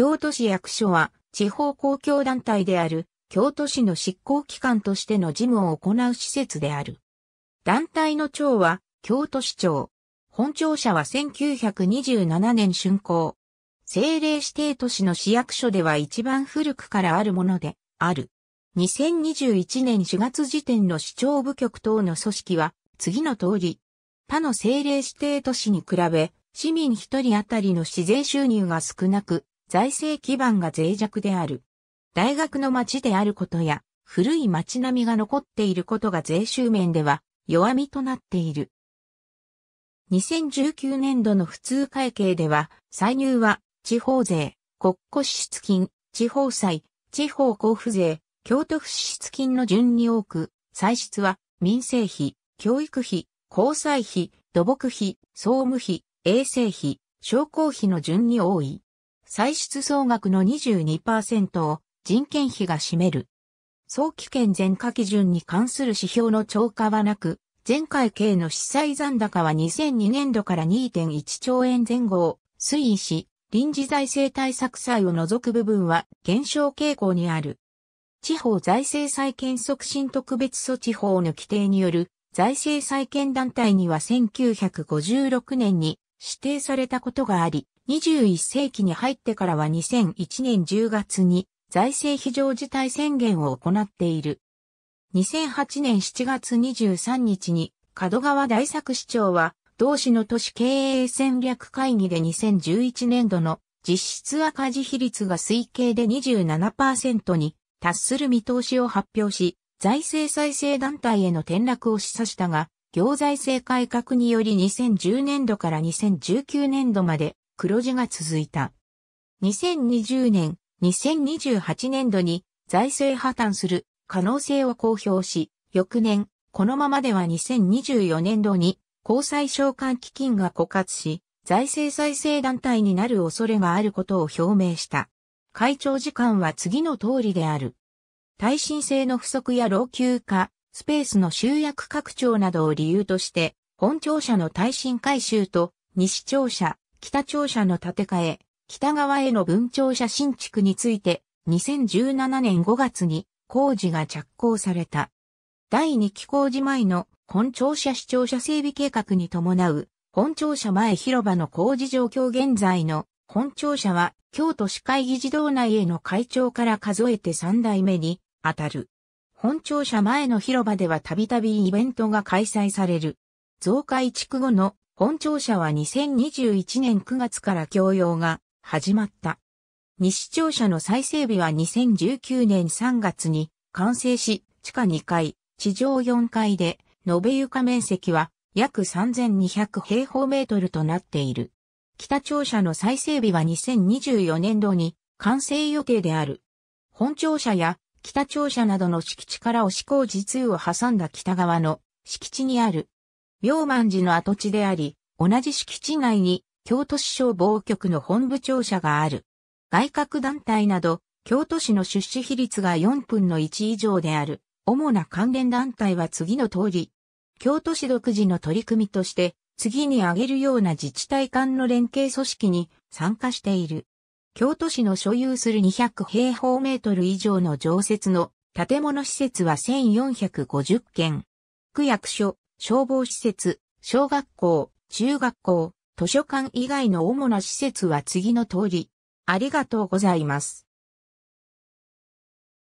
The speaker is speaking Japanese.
京都市役所は地方公共団体である京都市の執行機関としての事務を行う施設である。団体の長は京都市長。本庁舎は1927年竣工。政令指定都市の市役所では一番古くからあるものである。2021年4月時点の市長部局等の組織は次の通り。他の政令指定都市に比べ市民1人当たりの市税収入が少なく、財政基盤が脆弱である。大学の町であることや、古い町並みが残っていることが税収面では弱みとなっている。2019年度の普通会計では、歳入は地方税、国庫支出金、地方債、地方交付税、京都府支出金の順に多く、歳出は民生費、教育費、交際費、土木費、総務費、衛生費、商工費の順に多い。歳出総額の22%を人件費が占める。早期権前化基準に関する指標の超過はなく、前回計の資債残高は2002年度から2.1兆円前後を推移し、臨時財政対策債を除く部分は減少傾向にある。地方財政再建促進特別措置法の規定による財政再建団体には1956年に指定されたことがあり、21世紀に入ってからは2001年10月に財政非常事態宣言を行っている。2008年7月23日に角川大作市長は同市の都市経営戦略会議で2011年度の実質赤字比率が推計で27%に達する見通しを発表し、財政再生団体への転落を示唆したが、行財政改革により2010年度から2019年度まで黒字が続いた。2020年、2028年度に財政破綻する可能性を公表し、翌年、このままでは2024年度に交際償還基金が枯渇し、財政再生団体になる恐れがあることを表明した。会長時間は次の通りである。耐震性の不足や老朽化、スペースの集約拡張などを理由として、本庁舎の耐震改修と、西庁舎、北庁舎の建て替え、北側への分庁舎新築について、2017年5月に工事が着工された。第2期工事前の本庁舎市庁舎整備計画に伴う、本庁舎前広場の工事状況現在の本庁舎は京都市会議事堂内への会長から数えて3代目に当たる。本庁舎前の広場ではたびたびイベントが開催される。増改築後の本庁舎は2021年9月から供用が始まった。西庁舎の再整備は2019年3月に完成し、地下2階、地上4階で、延べ床面積は約3200平方メートルとなっている。北庁舎の再整備は2024年度に完成予定である。本庁舎や北庁舎などの敷地から押工実通を挟んだ北側の敷地にある。明満寺の跡地であり、同じ敷地内に京都市消防局の本部庁舎がある。外郭団体など、京都市の出資比率が4分の1以上である。主な関連団体は次の通り。京都市独自の取り組みとして、次に挙げるような自治体間の連携組織に参加している。京都市の所有する200平方メートル以上の常設の建物施設は1450件。区役所、消防施設、小学校、中学校、図書館以外の主な施設は次の通り。ありがとうございます。